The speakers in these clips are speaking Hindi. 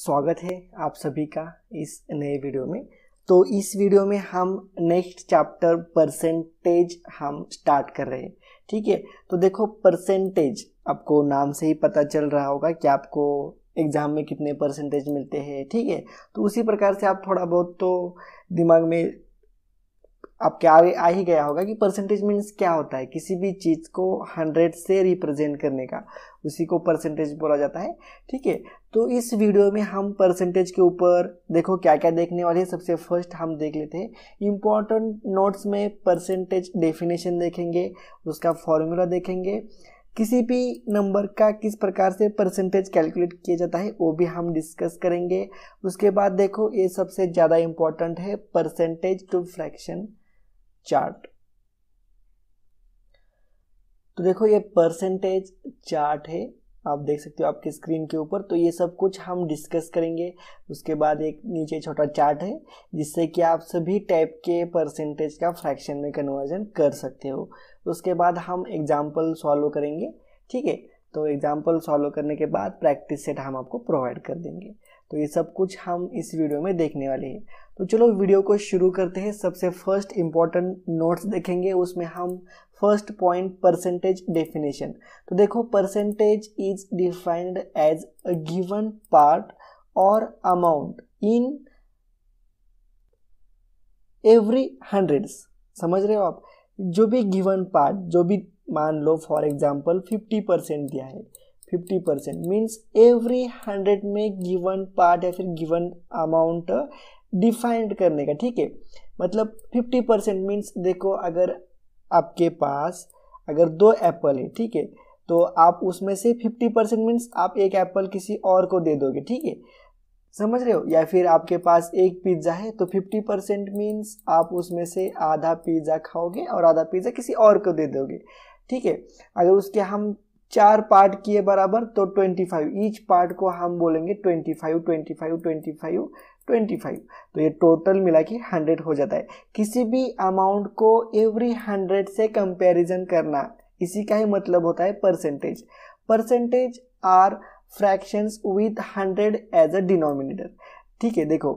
स्वागत है आप सभी का इस नए वीडियो में तो इस वीडियो में हम नेक्स्ट चैप्टर परसेंटेज हम स्टार्ट कर रहे हैं ठीक है तो देखो परसेंटेज आपको नाम से ही पता चल रहा होगा कि आपको एग्ज़ाम में कितने परसेंटेज मिलते हैं ठीक है तो उसी प्रकार से आप थोड़ा बहुत तो दिमाग में आपके आ, आ ही गया होगा कि परसेंटेज मीन्स क्या होता है किसी भी चीज़ को हंड्रेड से रिप्रेजेंट करने का उसी को परसेंटेज बोला जाता है ठीक है तो इस वीडियो में हम परसेंटेज के ऊपर देखो क्या क्या देखने वाले हैं सबसे फर्स्ट हम देख लेते हैं इम्पॉर्टेंट नोट्स में परसेंटेज डेफिनेशन देखेंगे उसका फॉर्मूला देखेंगे किसी भी नंबर का किस प्रकार से परसेंटेज कैलकुलेट किया जाता है वो भी हम डिस्कस करेंगे उसके बाद देखो ये सबसे ज़्यादा इम्पॉर्टेंट है परसेंटेज टू फ्रैक्शन चार्ट तो देखो ये परसेंटेज चार्ट है आप देख सकते हो आपके स्क्रीन के ऊपर तो ये सब कुछ हम डिस्कस करेंगे उसके बाद एक नीचे छोटा चार्ट है जिससे कि आप सभी टाइप के परसेंटेज का फ्रैक्शन में कन्वर्जन कर सकते हो उसके बाद हम एग्जाम्पल सॉल्व करेंगे ठीक है तो एग्जाम्पल सॉल्व करने के बाद प्रैक्टिस सेट हम आपको प्रोवाइड कर देंगे तो ये सब कुछ हम इस वीडियो में देखने वाले हैं तो चलो वीडियो को शुरू करते हैं सबसे फर्स्ट इम्पॉर्टेंट नोट्स देखेंगे उसमें हम फर्स्ट पॉइंट परसेंटेज डेफिनेशन तो देखो percentage is defined as a given part और अमाउंट इन एवरी हंड्रेड्स समझ रहे हो आप जो भी गिवन पार्ट जो भी मान लो फॉर एग्जाम्पल फिफ्टी परसेंट दिया है fifty percent means every hundred में गिवन पार्ट या फिर गिवन अमाउंट डिफाइंड करने का ठीक है मतलब फिफ्टी परसेंट मीन्स देखो अगर आपके पास अगर दो एप्पल है ठीक है तो आप उसमें से फिफ्टी परसेंट मीन्स आप एक एप्पल किसी और को दे दोगे ठीक है समझ रहे हो या फिर आपके पास एक पिज्ज़ा है तो फिफ्टी परसेंट मीन्स आप उसमें से आधा पिज़्ज़ा खाओगे और आधा पिज़्ज़ा किसी और को दे दोगे ठीक है अगर उसके हम चार पार्ट किए बराबर तो ट्वेंटी फाइव ईच पार्ट को हम बोलेंगे twenty twenty five five twenty five twenty five तो ये टोटल मिला के हंड्रेड हो जाता है किसी भी अमाउंट को एवरी हंड्रेड से कंपैरिजन करना इसी का ही मतलब होता है percentage percentage are fractions with hundred as a denominator ठीक है देखो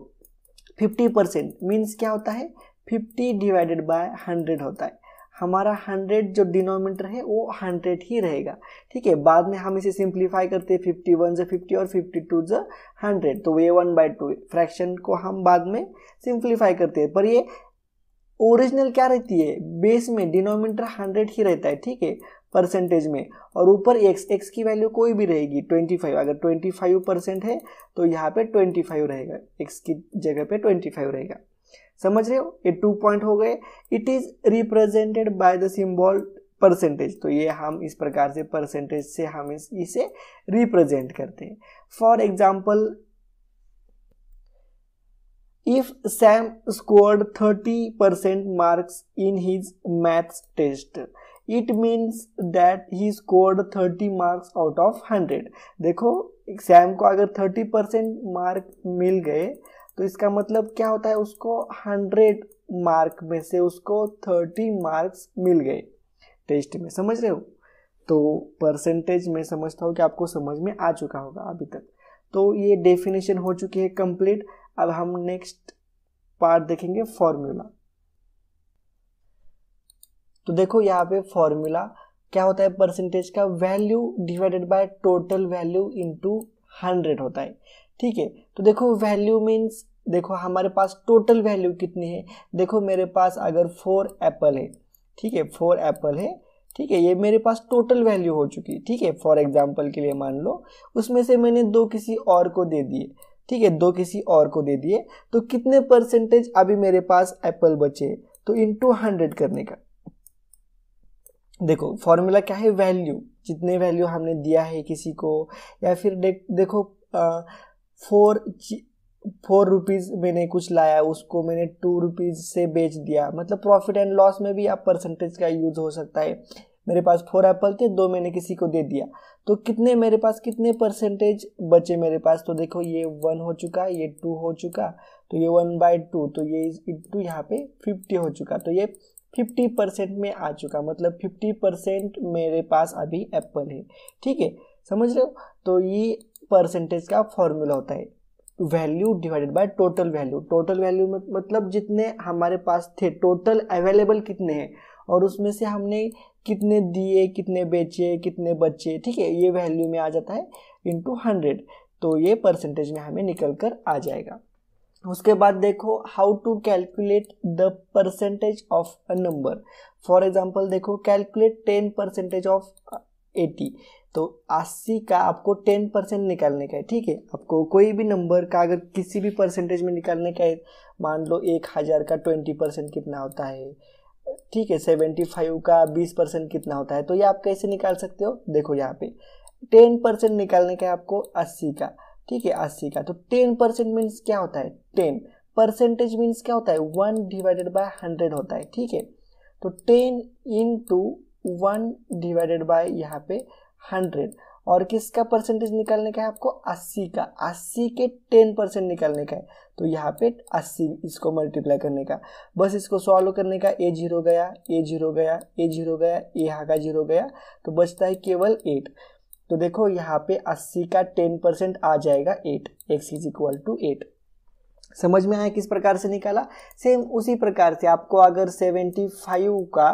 फिफ्टी परसेंट मीन्स क्या होता है फिफ्टी डिवाइडेड बाय हंड्रेड होता है हमारा हंड्रेड जो डिनोमीटर है वो हंड्रेड ही रहेगा ठीक है बाद में हम इसे सिंप्लीफाई करते हैं फिफ्टी वन जो फिफ्टी और फिफ्टी टू जो हंड्रेड तो ये वन बाई टू फ्रैक्शन को हम बाद में सिंप्लीफाई करते हैं पर ये ओरिजिनल क्या रहती है बेस में डिनोमीटर हंड्रेड ही रहता है ठीक है परसेंटेज में और ऊपर एक्स एक्स की वैल्यू कोई भी रहेगी ट्वेंटी फाइव अगर ट्वेंटी फाइव परसेंट है तो यहाँ पे ट्वेंटी फाइव रहेगा एक्स की जगह पे ट्वेंटी फाइव रहेगा समझ रहे हो ये टू पॉइंट हो गए it is represented by the symbol percentage तो ये हम इस प्रकार से परसेंटेज से हम इस, इसे रिप्रेजेंट करते हैं for example Sam sam thirty 30% marks in his maths test it means that he scored 30 marks out of 100 देखो सैम को अगर 30 परसेंट मार्क मिल गए तो इसका मतलब क्या होता है उसको हंड्रेड मार्क में से उसको थर्टी मार्क्स मिल गए टेस्ट में समझ रहे हो तो परसेंटेज में समझता हूँ कि आपको समझ में आ चुका होगा अभी तक तो ये डेफिनेशन हो चुकी है कंप्लीट अब हम नेक्स्ट पार्ट देखेंगे फॉर्मूला तो देखो यहाँ पे फॉर्मूला क्या होता है परसेंटेज का value divided by total value into hundred होता है ठीक है तो देखो वैल्यू मीन्स देखो हमारे पास टोटल वैल्यू कितनी है देखो मेरे पास अगर फोर एप्पल है ठीक है फोर एप्पल है ठीक है ये मेरे पास टोटल वैल्यू हो चुकी है ठीक है फॉर एग्जाम्पल के लिए मान लो उसमें से मैंने दो किसी और को दे दिए ठीक है दो किसी और को दे दिए तो कितने परसेंटेज अभी मेरे पास एप्पल बचे तो इनटू हंड्रेड करने का देखो फॉर्मूला क्या है वैल्यू जितने वैल्यू हमने दिया है किसी को या फिर दे, देखो आ, फोर फोर रुपीज़ मैंने कुछ लाया उसको मैंने टू रुपीज़ से बेच दिया मतलब प्रॉफिट एंड लॉस में भी आप परसेंटेज का यूज़ हो सकता है मेरे पास फोर एप्पल थे दो मैंने किसी को दे दिया तो कितने मेरे पास कितने परसेंटेज बचे मेरे पास तो देखो ये वन हो चुका ये टू हो चुका तो ये वन बाय टू तो ये इंटू यहाँ पे फिफ्टी हो चुका तो ये फिफ्टी परसेंट में आ चुका मतलब फिफ्टी परसेंट मेरे पास अभी एप्पल है ठीक है समझ रहे हो तो ये परसेंटेज का फॉर्मूला होता है value divided by total value total value मतलब जितने हमारे पास थे टोटल अवेलेबल कितने हैं और उसमें से हमने कितने दिए कितने बेचे कितने बचे ठीक है ये वैल्यू में आ जाता है इंटू हंड्रेड तो ये परसेंटेज में हमें निकल कर आ जाएगा उसके बाद देखो how to calculate the percentage of a number for example देखो calculate ten percentage of eighty तो 80 का आपको 10 परसेंट निकालने का है ठीक है आपको कोई भी नंबर का अगर किसी भी परसेंटेज में निकालने का है मान लो एक हज़ार का ट्वेंटी परसेंट कितना होता है ठीक है सेवेंटी फाइव का बीस परसेंट कितना होता है तो ये आप कैसे निकाल सकते हो देखो यहाँ पे टेन परसेंट निकालने का है आपको अस्सी का ठीक है अस्सी का तो टेन परसेंट मीन्स क्या होता है टेन परसेंटेज मीन्स क्या होता है वन डिवाइडेड बाय हंड्रेड होता है ठीक है तो ten into one divided by यहाँ पे हंड्रेड और किसका परसेंटेज निकालने का है आपको अस्सी का अस्सी के टेन परसेंट निकालने का है तो यहाँ पे अस्सी इसको मल्टीप्लाई करने का बस इसको सॉल्व करने का ए जीरो गया ए जीरो गया ए जीरो गया ए यहाँ का जीरो गया तो बचता है केवल एट तो देखो यहाँ पे अस्सी का टेन परसेंट आ जाएगा eight x is equal to eight समझ में आया किस प्रकार से निकाला सेम उसी प्रकार से आपको अगर सेवेंटी फाइव का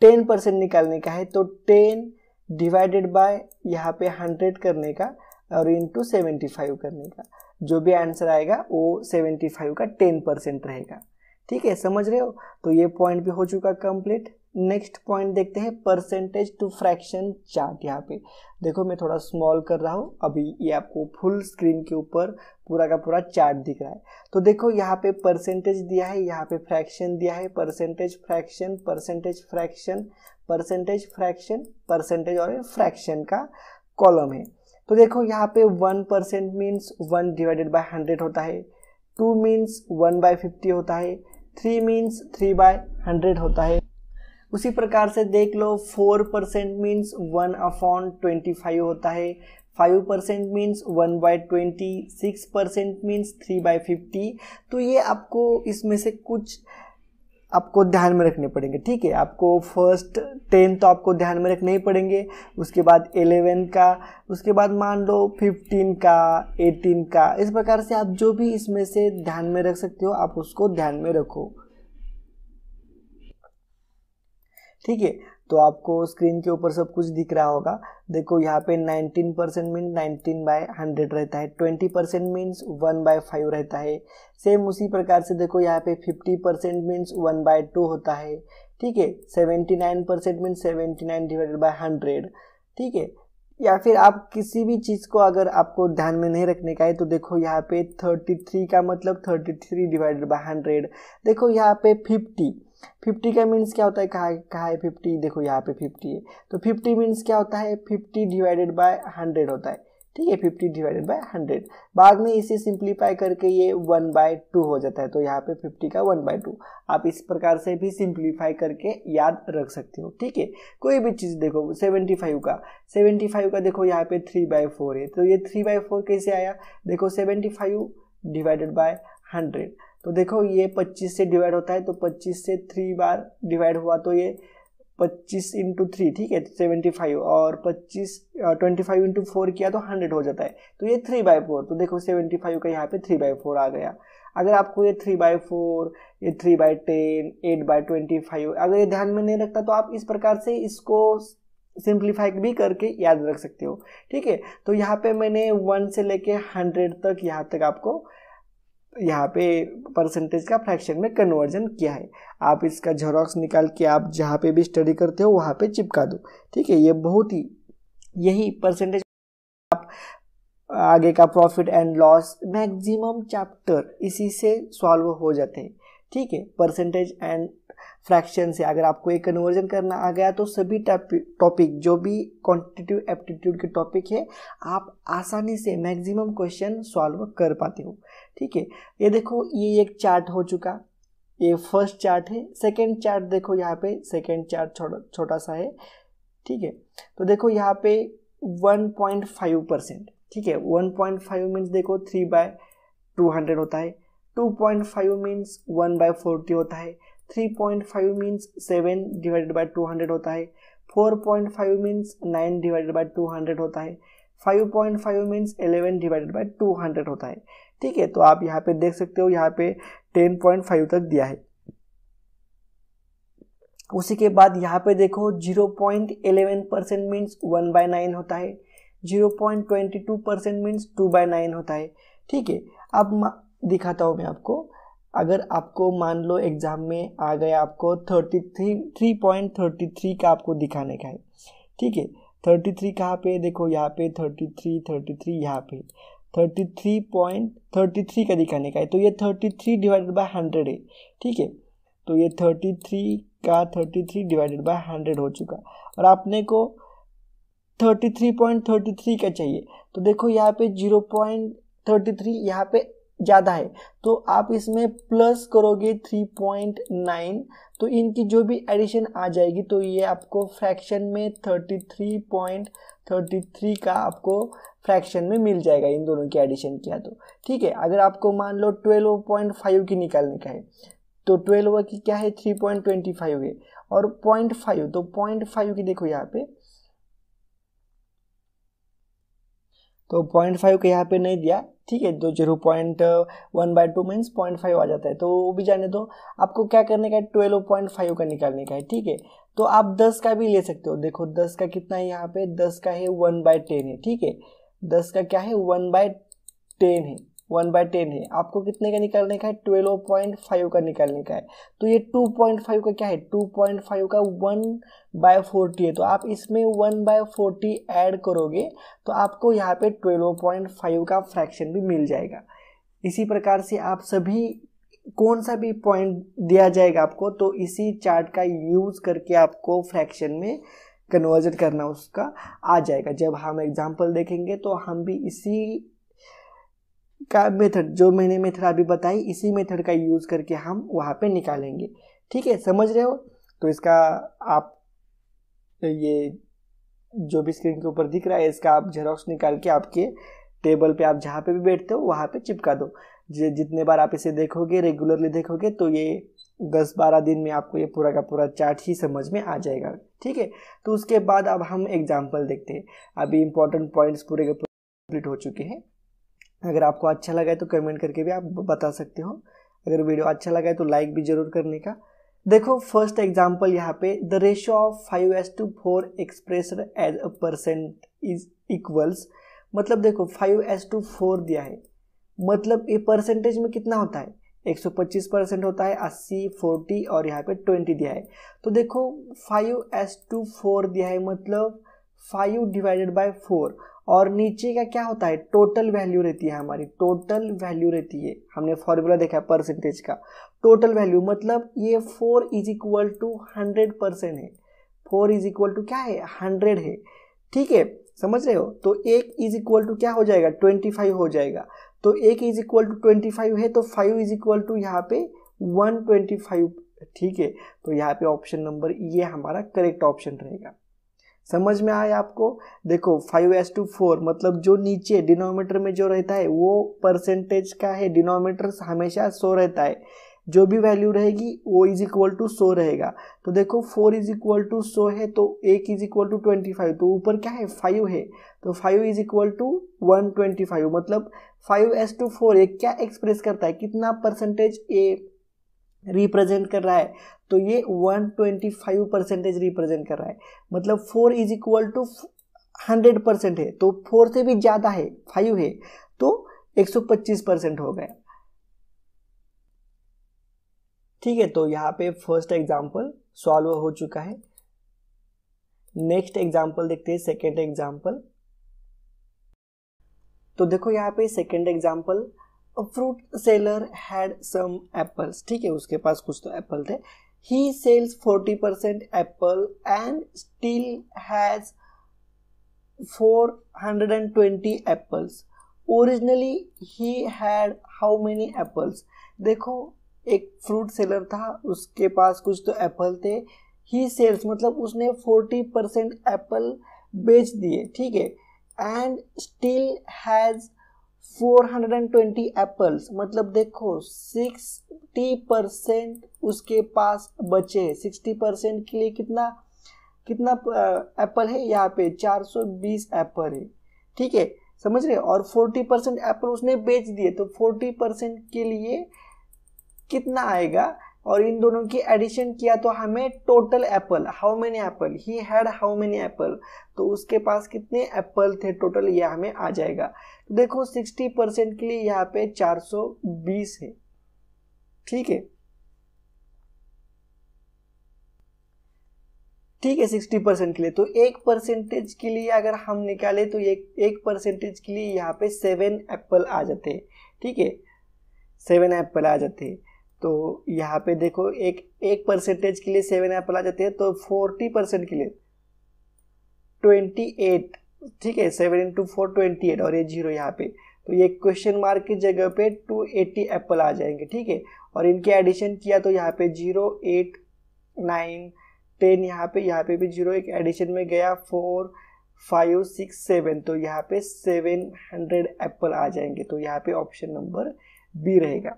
टेन परसेंट निकालने का है तो टेन डिवाइडेड बाय यहाँ पे हंड्रेड करने का और इंटू सेवेंटी फाइव करने का जो भी आंसर आएगा वो सेवेंटी फाइव का टेन परसेंट रहेगा ठीक है समझ रहे हो तो ये पॉइंट भी हो चुका कंप्लीट नेक्स्ट पॉइंट देखते हैं परसेंटेज टू फ्रैक्शन चार्ट यहाँ पे देखो मैं थोड़ा स्मॉल कर रहा हूँ अभी ये आपको फुल स्क्रीन के ऊपर पूरा का पूरा चार्ट दिख रहा है तो देखो यहाँ पे परसेंटेज दिया है यहाँ पे फ्रैक्शन दिया है percentage fraction percentage fraction percentage fraction percentage और फ्रैक्शन का कॉलम है तो देखो यहाँ पे one percent means one divided by hundred होता है two means one by fifty होता है three means three by hundred होता है उसी प्रकार से देख लो four percent means one upon twenty five होता है five percent means one by twenty six percent means three by fifty तो ये आपको इसमें से कुछ आपको ध्यान में रखने पड़ेंगे ठीक है आपको फर्स्ट टेन तो आपको ध्यान में रखने ही पड़ेंगे उसके बाद एलेवन का उसके बाद मान लो फिफ्टीन का एटीन का इस प्रकार से आप जो भी इसमें से ध्यान में रख सकते हो आप उसको ध्यान में रखो ठीक है तो आपको स्क्रीन के ऊपर सब कुछ दिख रहा होगा देखो यहाँ पे 19 percent mean nineteen by hundred रहता है 20 percent means one by five रहता है सेम उसी प्रकार से देखो यहाँ पे 50 percent means one by two होता है ठीक है 79 percent means seventy nine divided by hundred ठीक है या फिर आप किसी भी चीज़ को अगर आपको ध्यान में नहीं रखने का है तो देखो यहाँ पे थर्टी थ्री का मतलब thirty three divided by hundred देखो यहाँ पे फिफ्टी फिफ्टी का मीन्स क्या होता है कहाँ कहाँ है फिफ्टी देखो यहाँ पे फिफ्टी है तो फिफ्टी मीन्स क्या होता है फिफ्टी डिवाइडेड बाय हंड्रेड होता है ठीक है फिफ्टी डिवाइडेड बाय हंड्रेड बाद में इसे सिंप्लीफाई करके ये वन बाय टू हो जाता है तो यहाँ पे फिफ्टी का वन बाय टू आप इस प्रकार से भी सिंप्लीफाई करके याद रख सकते हो ठीक है कोई भी चीज़ देखो सेवेंटी फाइव का सेवेंटी फाइव का देखो यहाँ पे थ्री बाय फोर है तो ये थ्री बाय फोर कैसे आया देखो seventy five divided by hundred तो देखो ये पच्चीस से डिवाइड होता है तो पच्चीस से थ्री बार डिवाइड हुआ तो ये पच्चीस इंटू थ्री ठीक है सेवेंटी फाइव और पच्चीस ट्वेंटी फाइव इंटू फोर किया तो हंड्रेड हो जाता है तो ये थ्री बाई फोर तो देखो सेवेंटी फाइव का यहाँ पे थ्री बाई फोर आ गया अगर आपको ये थ्री बाई फोर ये three by ten eight by twenty five अगर ये ध्यान में नहीं रखता तो आप इस प्रकार से इसको सिंप्लीफाई भी करके याद रख सकते हो ठीक है तो यहाँ पे मैंने वन से लेके हंड्रेड तक यहाँ तक आपको यहाँ पे परसेंटेज का फ्रैक्शन में कन्वर्जन किया है आप इसका झेरॉक्स निकाल के आप जहाँ पे भी स्टडी करते हो वहाँ पे चिपका दो ठीक है ये बहुत ही यही परसेंटेज आप आगे का profit and loss maximum chapter इसी से सॉल्व हो जाते हैं ठीक है परसेंटेज एंड फ्रैक्शन से अगर आपको एक कन्वर्जन करना आ गया तो सभी टॉपिक जो भी क्वान्टिटिव एप्टीट्यूड के टॉपिक है आप आसानी से मैक्सिमम क्वेश्चन सॉल्व कर पाते हो ठीक है ये देखो ये एक चार्ट हो चुका ये फर्स्ट चार्ट है सेकेंड चार्ट देखो यहाँ पे सेकेंड चार्ट छोटा छोटा सा है ठीक है तो देखो यहाँ पे 1.5 परसेंट ठीक है 1.5 पॉइंट मीन्स देखो 3 बाय 200 होता है 2.5 मीन्स वन बाई फोर्टी होता है 3.5 मीन्स सेवन डिवाइडेड बाय 200 होता है 4.5 मीन्स नाइन डिवाइडेड बाय 200 होता है 5.5 मीन्स एलेवन डिवाइडेड बाय 200 होता है ठीक है तो आप यहाँ पे देख सकते हो यहाँ पे 10.5 तक दिया है उसी के बाद यहाँ पे देखो 0.11 percent means one by nine होता है 0.22 percent means two by nine होता है ठीक है अब दिखाता हूँ मैं आपको अगर आपको मान लो एग्ज़ाम में आ गया आपको thirty three three point thirty three का आपको दिखाने का है ठीक है थर्टी थ्री कहाँ पे देखो यहाँ पे थर्टी थ्री थर्टी थ्री यहाँ पे thirty three point thirty three का दिखाने का है तो ये thirty three divided by hundred है ठीक है तो ये थर्टी थ्री का thirty three divided by hundred हो चुका और आपने को thirty three point thirty three का चाहिए तो देखो यहाँ पे जीरो पॉइंट थर्टी थ्री यहाँ पे ज़्यादा है तो आप इसमें प्लस करोगे 3.9 तो इनकी जो भी एडिशन आ जाएगी तो ये आपको फ्रैक्शन में 33.33 का आपको फ्रैक्शन में मिल जाएगा इन दोनों की एडिशन किया तो ठीक है अगर आपको मान लो 12.5 की निकालने का है तो 12 की क्या है 3.25 है और 0.5 तो 0.5 की देखो यहाँ पे तो 0.5 के यहाँ पे नहीं दिया ठीक है तो zero point one by two means point five आ जाता है तो वो भी जाने दो आपको क्या करने का है ट्वेल्व पॉइंट फाइव का निकालने का है ठीक है तो आप दस का भी ले सकते हो देखो दस का कितना है यहाँ पे दस का है वन बाय टेन है ठीक है दस का क्या है वन बाय टेन है वन बाई टेन है आपको कितने का निकालने का है ट्वेल्व पॉइंट फाइव का निकालने का है तो ये टू पॉइंट फाइव का क्या है टू पॉइंट फाइव का वन बाय फोर्टी है तो आप इसमें वन बाय फोर्टी ऐड करोगे तो आपको यहाँ पे ट्वेल्व पॉइंट फाइव का फ्रैक्शन भी मिल जाएगा इसी प्रकार से आप सभी कौन सा भी पॉइंट दिया जाएगा आपको तो इसी चार्ट का यूज़ करके आपको फ्रैक्शन में कन्वर्जन करना उसका आ जाएगा जब हम एग्जाम्पल देखेंगे तो हम भी इसी का मेथड जो मैंने मेथड अभी बताई इसी मेथड का यूज़ करके हम वहाँ पे निकालेंगे ठीक है समझ रहे हो तो इसका आप ये जो भी स्क्रीन के ऊपर दिख रहा है इसका आप जेरोक्स निकाल के आपके टेबल पे आप जहाँ पे भी बैठते हो वहाँ पे चिपका दो जितने बार आप इसे देखोगे रेगुलरली देखोगे तो ये दस बारह दिन में आपको ये पूरा का पूरा चार्ट ही समझ में आ जाएगा ठीक है तो उसके बाद अब हम एग्जाम्पल देखते हैं अभी इंपॉर्टेंट पॉइंट्स पूरे के पूरे कंप्लीट हो चुके हैं अगर आपको अच्छा लगा है तो कमेंट करके भी आप बता सकते हो अगर वीडियो अच्छा लगा है तो लाइक भी ज़रूर करने का देखो फर्स्ट एग्जाम्पल यहाँ पे the ratio of five as two four express as a percent is equals मतलब देखो फाइव एस टू फोर दिया है मतलब ये परसेंटेज में कितना होता है 125 परसेंट होता है 80 40 और यहाँ पे 20 दिया है तो देखो फाइव एस टू फोर दिया है मतलब फाइव डिवाइडेड बाई फोर और नीचे का क्या होता है टोटल वैल्यू रहती है हमारी टोटल वैल्यू रहती है हमने फॉर्मूला देखा परसेंटेज का टोटल वैल्यू मतलब ये four is equal to hundred percent है फोर इज इक्वल टू क्या है हंड्रेड है ठीक है समझ रहे हो तो एक इज इक्वल टू क्या हो जाएगा ट्वेंटी फाइव हो जाएगा तो एक is equal to twenty five है तो फाइव इज इक्वल टू यहाँ पे वन ट्वेंटी फाइव ठीक है तो यहाँ पे ऑप्शन नंबर ये हमारा करेक्ट ऑप्शन रहेगा समझ में आए आपको देखो फाइव एस टू फोर मतलब जो नीचे डिनोमीटर में जो रहता है वो परसेंटेज का है डिनोमीटर हमेशा सो रहता है जो भी वैल्यू रहेगी वो इज इक्वल टू सो रहेगा तो देखो फोर इज इक्वल टू सो है तो एक is equal to twenty five तो ऊपर क्या है फाइव है तो five is equal to one twenty five मतलब फाइव एस टू फोर ये क्या एक्सप्रेस करता है कितना परसेंटेज ए रिप्रेजेंट कर रहा है तो ये 125 परसेंटेज रिप्रेजेंट कर रहा है मतलब four is equal to hundred percent है तो फोर से भी ज़्यादा है फाइव है तो 125 परसेंट हो गया ठीक है तो यहाँ पे फर्स्ट एग्जाम्पल सॉल्व हो चुका है नेक्स्ट एग्जाम्पल देखते हैं सेकेंड एग्जाम्पल तो देखो यहाँ पे second example fruit seller had some apples ठीक है उसके पास कुछ तो एप्पल थे he sells 40% apple and still has 420 apples originally he had how many apples देखो एक फ्रूट सेलर था उसके पास कुछ तो एप्पल थे ही सेल्स मतलब उसने 40 परसेंट एप्पल बेच दिए ठीक है एंड स्टिल हैज़ 420 एप्पल्स मतलब देखो 60 परसेंट उसके पास बचे 60 परसेंट के लिए कितना कितना एप्पल है यहाँ पे 420 एप्पल है ठीक है समझ रहे और 40 परसेंट एप्पल उसने बेच दिए तो 40 परसेंट के लिए कितना आएगा और इन दोनों की एडिशन किया तो हमें total apple how many apple he had how many apple तो उसके पास कितने एप्पल थे टोटल यह हमें आ जाएगा तो देखो 60 परसेंट के लिए यहाँ पे 420 है ठीक है ठीक है सिक्सटी परसेंट के लिए तो एक परसेंटेज के लिए अगर हम निकाले तो एक एक परसेंटेज के लिए यहाँ पे सेवन एप्पल आ जाते हैं ठीक है सेवन एप्पल आ जाते हैं तो यहाँ पे देखो एक एक परसेंटेज के लिए सेवन एप्पल आ जाते हैं तो फोर्टी परसेंट के लिए ट्वेंटी एट ठीक है seven into four twenty eight और ये जीरो यहाँ पे तो ये क्वेश्चन मार्क की जगह पे टू एट्टी एप्पल आ जाएंगे ठीक है और इनके एडिशन किया तो यहाँ पे जीरो एट नाइन टेन यहाँ पे यहाँ पे भी जीरो एक एडिशन में गया फोर फाइव सिक्स सेवन तो यहाँ पे सेवन हंड्रेड एप्पल आ जाएंगे तो यहाँ पे ऑप्शन नंबर बी रहेगा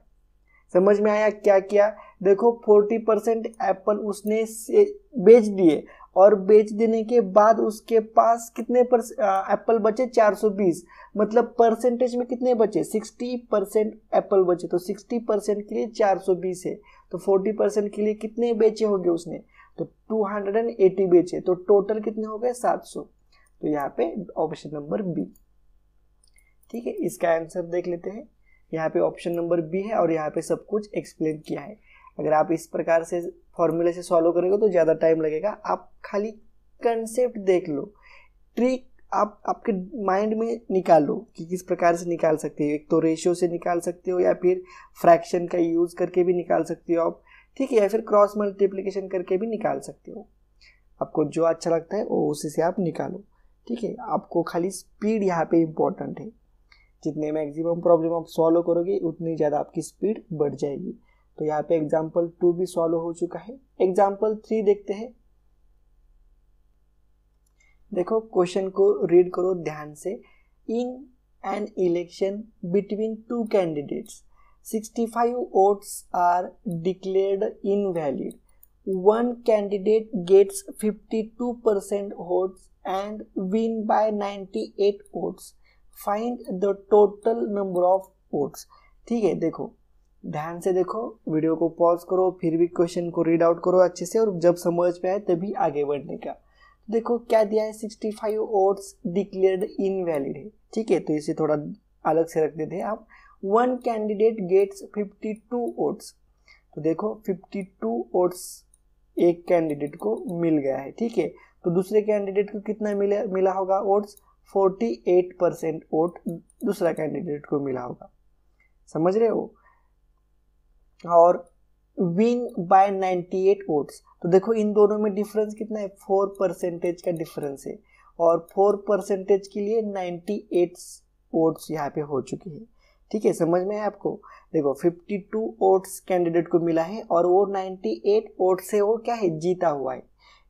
समझ में आया क्या किया देखो 40 परसेंट एप्पल उसने से बेच दिए और बेच देने के बाद उसके पास कितने पर एप्पल बचे 420 मतलब परसेंटेज में कितने बचे 60 परसेंट एप्पल बचे तो 60 परसेंट के लिए 420 है तो 40 परसेंट के लिए कितने बेचे होंगे उसने तो 280 बेचे तो टोटल कितने हो गए 700 तो यहाँ पे ऑप्शन नंबर बी ठीक है इसका आंसर देख लेते हैं यहाँ पे ऑप्शन नंबर बी है और यहाँ पे सब कुछ एक्सप्लेन किया है अगर आप इस प्रकार से फॉर्मूले से सॉल्व करेंगे तो ज़्यादा टाइम लगेगा आप खाली कंसेप्ट देख लो ट्रिक आप आपके माइंड में निकालो कि किस प्रकार से निकाल सकते हो एक तो रेशियो से निकाल सकते हो या फिर फ्रैक्शन का यूज़ करके भी निकाल सकते हो आप ठीक है या फिर क्रॉस मल्टीप्लिकेशन करके भी निकाल सकते हो आपको जो अच्छा लगता है वो उसी से आप निकालो ठीक है आपको खाली स्पीड यहाँ पे इम्पोर्टेंट है जितने मैक्सिमम प्रॉब्लम आप सॉल्व करोगे उतनी ज़्यादा आपकी स्पीड बढ़ जाएगी तो यहाँ पे एग्जाम्पल टू भी सॉल्व हो चुका है एग्जाम्पल थ्री देखते हैं देखो क्वेश्चन को रीड करो ध्यान से in an election between two candidates 65 votes are declared invalid. One candidate gets 52% votes and win by 98 votes. Find the total number of votes ठीक है देखो ध्यान से देखो वीडियो को पॉज करो फिर भी क्वेश्चन को रीड आउट करो अच्छे से और जब समझ में आए तभी आगे बढ़ने का देखो क्या दिया है sixty five votes declared invalid है ठीक है तो इसे थोड़ा अलग से रख देते हैं आप one candidate gets fifty two votes तो देखो फिफ्टी टू ओट्स एक कैंडिडेट को मिल गया है ठीक है तो दूसरे कैंडिडेट को कितना मिला मिला होगा ओट्स 48 परसेंट वोट दूसरा कैंडिडेट को मिला होगा समझ रहे हो और विन बाय 98 वोट्स तो देखो इन दोनों में डिफरेंस कितना है फोर परसेंटेज का डिफरेंस है और फोर परसेंटेज के लिए 98 एट वोट्स यहाँ पे हो चुके हैं ठीक है समझ में है आपको देखो 52 टू वोट्स कैंडिडेट को मिला है और वो 98 एट वोट से वो क्या है जीता हुआ है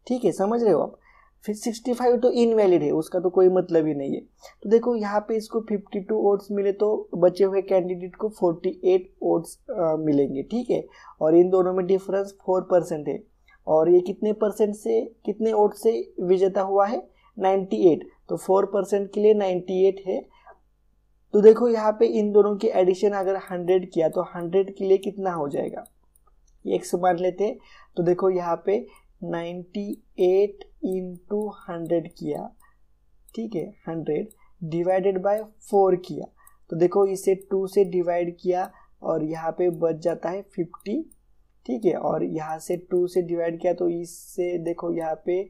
ठीक है समझ रहे हो आप फिर सिक्सटी फाइव तो इनवैलिड है उसका तो कोई मतलब ही नहीं है तो देखो यहाँ पे इसको फिफ्टी टू वोट्स मिले तो बचे हुए कैंडिडेट को फोर्टी एट वोट्स मिलेंगे ठीक है और इन दोनों में डिफरेंस फोर परसेंट है और ये कितने परसेंट से कितने वोट से विजेता हुआ है नाइन्टी एट तो फोर परसेंट के लिए नाइन्टी एट है तो देखो यहाँ पे इन दोनों की एडिशन अगर हंड्रेड किया तो हंड्रेड के लिए कितना हो जाएगा एक्स मान लेते तो देखो यहाँ पे 98 इंटू हंड्रेड किया ठीक है हंड्रेड डिवाइडेड बाय फोर किया तो देखो इसे टू से डिवाइड किया और यहाँ पे बच जाता है फिफ्टी ठीक है और यहाँ से टू से डिवाइड किया तो इससे देखो यहाँ पे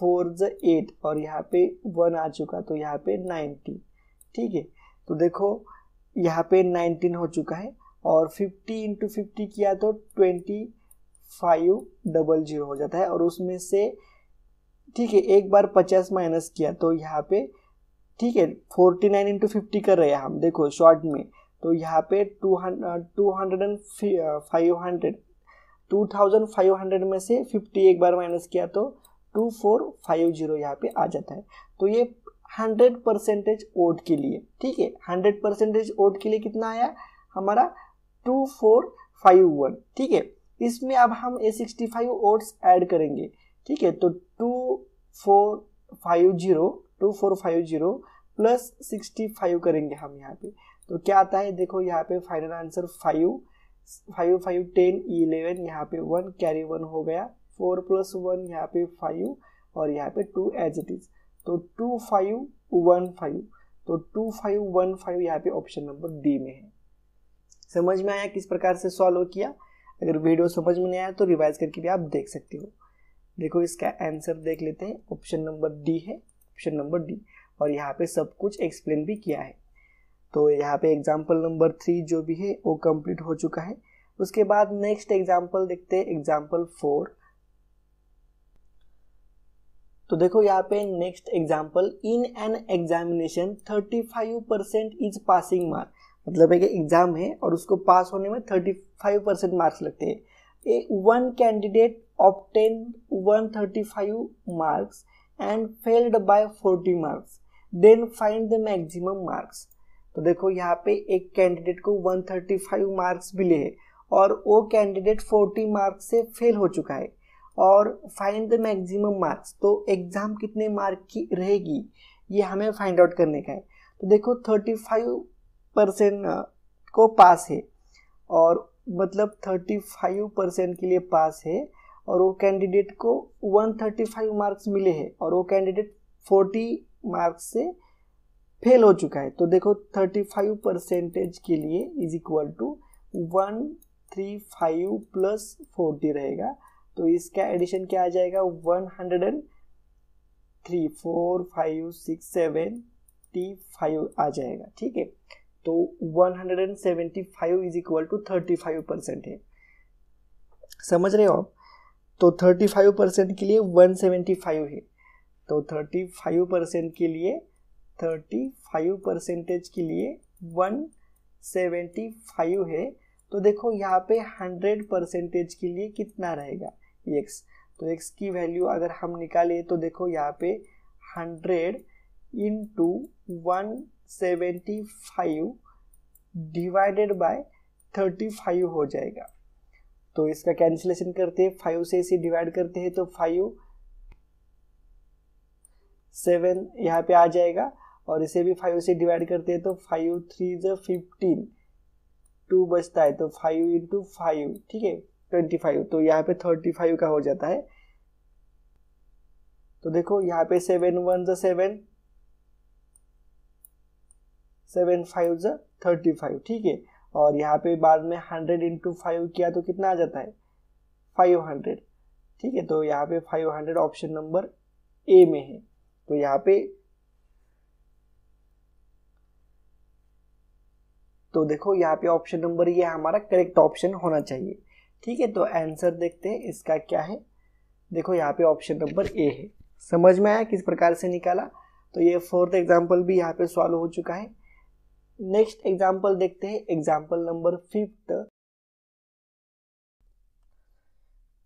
फोर ज एट और यहाँ पे वन आ चुका तो यहाँ पे 90 ठीक है तो देखो यहाँ पे नाइनटीन हो चुका है और फिफ्टी इंटू फिफ्टी किया तो ट्वेंटी फाइव डबल जीरो हो जाता है और उसमें से ठीक है एक बार पचास माइनस किया तो यहाँ पे ठीक है फोर्टी नाइन इंटू फिफ्टी कर रहे हैं हम देखो शॉर्ट में तो यहाँ पे two two hundred and five hundred two thousand five hundred में से फिफ्टी एक बार माइनस किया तो टू फोर फाइव जीरो यहाँ पे आ जाता है तो ये हंड्रेड परसेंटेज ओट के लिए ठीक है हंड्रेड परसेंटेज ओट के लिए कितना आया हमारा टू फोर फाइव वन ठीक है इसमें अब हम a sixty five votes add करेंगे ठीक है तो two four five zero two four five zero plus sixty five करेंगे हम यहाँ पे तो क्या आता है देखो यहाँ पे final answer five five five ten eleven यहाँ पे वन कैरी वन हो गया फोर प्लस वन यहाँ पे फाइव और यहाँ पे टू एज इट इज तो टू फाइव वन फाइव तो टू फाइव वन फाइव यहाँ पे ऑप्शन नंबर डी में है समझ में आया किस प्रकार से सॉल्व किया अगर वीडियो समझ में नहीं आया तो रिवाइज करके भी आप देख सकते हो देखो इसका आंसर देख लेते हैं ऑप्शन नंबर डी है ऑप्शन नंबर डी और यहाँ पे सब कुछ एक्सप्लेन भी किया है तो यहाँ पे एग्जाम्पल नंबर थ्री जो भी है वो कंप्लीट हो चुका है उसके बाद नेक्स्ट एग्जाम्पल देखते हैं एग्जाम्पल फोर तो देखो यहाँ पे next example in an examination 35 percent is passing mark मतलब एक एग्ज़ाम है और उसको पास होने में थर्टी फाइव परसेंट मार्क्स लगते हैं a one candidate obtain one thirty five marks and failed by forty marks then find the maximum marks तो देखो यहाँ पे एक कैंडिडेट को 135 मार्क्स मिले हैं और वो कैंडिडेट 40 मार्क्स से फेल हो चुका है और फाइंड द मैक्सिमम मार्क्स तो एग्ज़ाम कितने मार्क की रहेगी ये हमें फाइंड आउट करने का है तो देखो 35 परसेंट को पास है और मतलब थर्टी फाइव परसेंट के लिए पास है और वो कैंडिडेट को वन थर्टी फाइव मार्क्स मिले हैं और वो कैंडिडेट फोर्टी मार्क्स से फेल हो चुका है तो देखो थर्टी फाइव परसेंटेज के लिए is equal to one three five plus forty रहेगा तो इसका एडिशन क्या आ जाएगा one hundred and three four five six seventy five आ जाएगा ठीक है तो 175 इज इक्वल टू 35 परसेंट है समझ रहे हो आप तो 35 परसेंट के लिए 175 है तो 35 परसेंट के लिए 35 परसेंटेज के लिए 175 है तो देखो यहाँ पे 100 परसेंटेज के लिए कितना रहेगा एक्स तो एक्स की वैल्यू अगर हम निकालें तो देखो यहाँ पे 100 इंटू वन 75 डिवाइडेड बाय 35 हो जाएगा तो इसका कैंसिलेशन करते हैं फाइव से इसे डिवाइड करते हैं तो फाइव सेवन यहाँ पे आ जाएगा और इसे भी फाइव से डिवाइड करते हैं तो फाइव थ्री जो फिफ्टीन टू बचता है तो फाइव इंटू फाइव ठीक है ट्वेंटी फाइव तो यहाँ पे थर्टी फाइव का हो जाता है तो देखो यहाँ पे सेवन वन जो सेवन सेवन फाइव ज थर्टी फाइव ठीक है और यहाँ पे बाद में हंड्रेड इंटू फाइव किया तो कितना आ जाता है फाइव हंड्रेड ठीक है तो यहाँ पे five hundred option number A में है तो यहाँ पे तो देखो यहाँ पे ऑप्शन नंबर ये हमारा करेक्ट ऑप्शन होना चाहिए ठीक है तो आंसर देखते हैं इसका क्या है देखो यहाँ पे ऑप्शन नंबर ए है समझ में आया किस प्रकार से निकाला तो ये फोर्थ एग्जाम्पल भी यहाँ पे सॉल्व हो चुका है नेक्स्ट एग्जाम्पल देखते हैं एग्जाम्पल नंबर फिफ्थ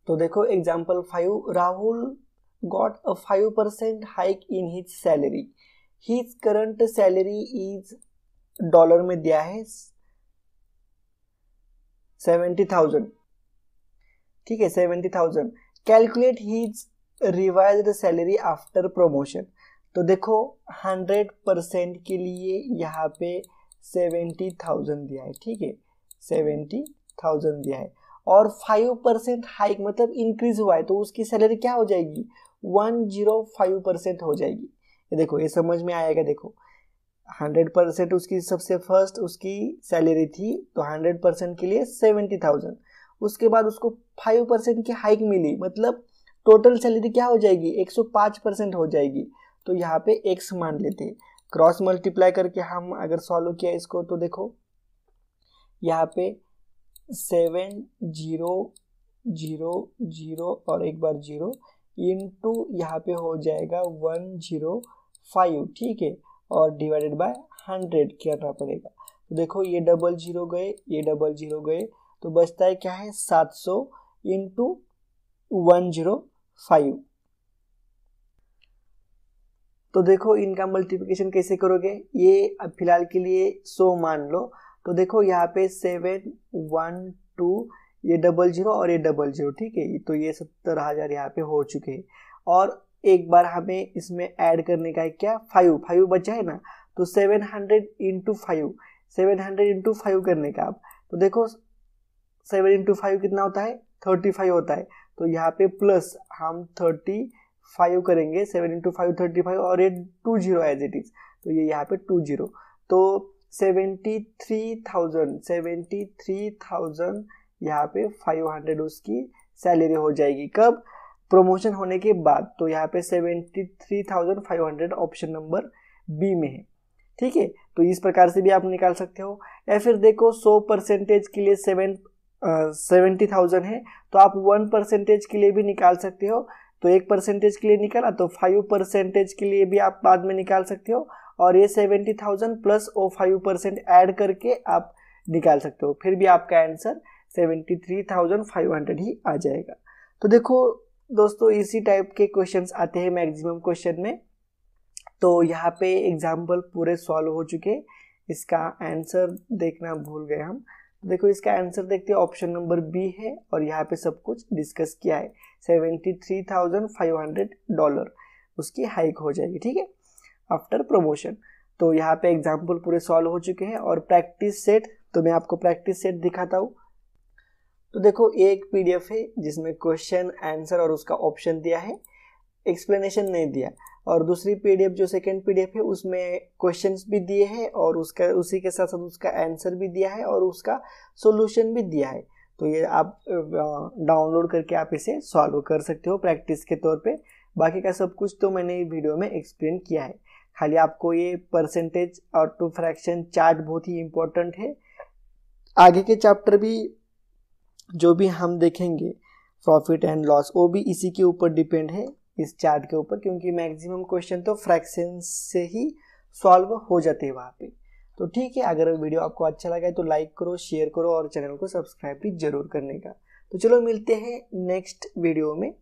तो देखो example five Rahul got a five percent hike in his salary his current salary is dollar में दिया है सेवेंटी थाउजेंड ठीक है seventy thousand calculate his revise salary after promotion तो देखो हंड्रेड परसेंट के लिए यहाँ पे सेवेंटी थाउजेंड दिया है ठीक है सेवेंटी थाउजेंड दिया है और फाइव परसेंट हाइक मतलब इंक्रीज हुआ है तो उसकी सैलरी क्या हो जाएगी वन जीरो फाइव परसेंट हो जाएगी ये देखो ये समझ में आएगा देखो हंड्रेड परसेंट उसकी सबसे फर्स्ट उसकी सैलरी थी तो हंड्रेड परसेंट के लिए सेवेंटी थाउजेंड उसके बाद उसको फाइव परसेंट की हाइक मिली मतलब टोटल सैलरी क्या हो जाएगी एक सौ पाँच परसेंट हो जाएगी तो यहाँ पे एक्स मान लेते हैं क्रॉस मल्टीप्लाई करके हम अगर सॉल्व किया इसको तो देखो यहाँ पे सेवन जीरो जीरो जीरो और एक बार जीरो इन टू यहाँ पे हो जाएगा वन जीरो फाइव ठीक है और डिवाइडेड बाय हंड्रेड करना पड़ेगा तो देखो ये डबल जीरो गए ये डबल जीरो गए तो बचता है क्या है सात सौ इंटू वन जीरो फाइव तो देखो इनका मल्टीप्लिकेशन कैसे करोगे ये अब फिलहाल के लिए सो मान लो तो देखो यहाँ पे सेवन वन टू ये डबल जीरो और ये डबल जीरो ठीक है तो ये सत्तर हज़ार यहाँ पे हो चुके हैं और एक बार हमें इसमें ऐड करने का है क्या फाइव फाइव बचा है ना तो seven hundred into five seven hundred into five करने का अब तो देखो सेवन इंटू फाइव कितना होता है थर्टी फाइव होता है तो यहाँ पे प्लस हम थर्टी फाइव करेंगे seven into five thirty five और ये two zero as it is तो ये यहाँ पे टू जीरो तो seventy three thousand seventy three thousand यहाँ पे फाइव हंड्रेड उसकी सैलरी हो जाएगी कब प्रमोशन होने के बाद तो यहाँ पे seventy three thousand five hundred option number B में है ठीक है तो इस प्रकार से भी आप निकाल सकते हो या फिर देखो सौ परसेंटेज के लिए सेवन सेवेंटी थाउजेंड है तो आप वन परसेंटेज के लिए भी निकाल सकते हो तो एक परसेंटेज के लिए निकाला तो फाइव परसेंटेज के लिए भी आप बाद में निकाल सकते हो और ये seventy thousand plus oh five percent add करके आप निकाल सकते हो फिर भी आपका answer seventy three thousand five hundred ही आ जाएगा तो देखो दोस्तों इसी टाइप के क्वेश्चंस आते हैं मैक्सिमम क्वेश्चन में तो यहाँ पे एग्जाम्पल पूरे सॉल्व हो चुके इसका आंसर देखना भूल गए हम देखो इसका आंसर देखते हैं ऑप्शन नंबर बी है और यहाँ पे सब कुछ डिस्कस किया है seventy three thousand five hundred dollar उसकी हाइक हो जाएगी ठीक है आफ्टर प्रमोशन तो यहाँ पे एग्जाम्पल पूरे सॉल्व हो चुके हैं और प्रैक्टिस सेट तो मैं आपको प्रैक्टिस सेट दिखाता हूँ तो देखो ये एक पीडीएफ है जिसमें क्वेश्चन आंसर और उसका ऑप्शन दिया है एक्सप्लेनेशन नहीं दिया और दूसरी पीडीएफ जो सेकंड पीडीएफ है उसमें क्वेश्चंस भी दिए हैं और उसका उसी के साथ साथ उसका आंसर भी दिया है और उसका सॉल्यूशन भी दिया है तो ये आप डाउनलोड करके आप इसे सॉल्व कर सकते हो प्रैक्टिस के तौर पे बाकी का सब कुछ तो मैंने वीडियो में एक्सप्लेन किया है खाली आपको ये परसेंटेज और टू फ्रैक्शन चार्ट बहुत ही इम्पोर्टेंट है आगे के चैप्टर भी जो भी हम देखेंगे प्रॉफिट एंड लॉस वो भी इसी के ऊपर डिपेंड है इस चार्ट के ऊपर क्योंकि मैक्सिमम क्वेश्चन तो फ्रैक्शन से ही सॉल्व हो जाते हैं वहाँ पे तो ठीक है अगर वीडियो आपको अच्छा लगा है तो लाइक करो शेयर करो और चैनल को सब्सक्राइब भी जरूर करने का तो चलो मिलते हैं नेक्स्ट वीडियो में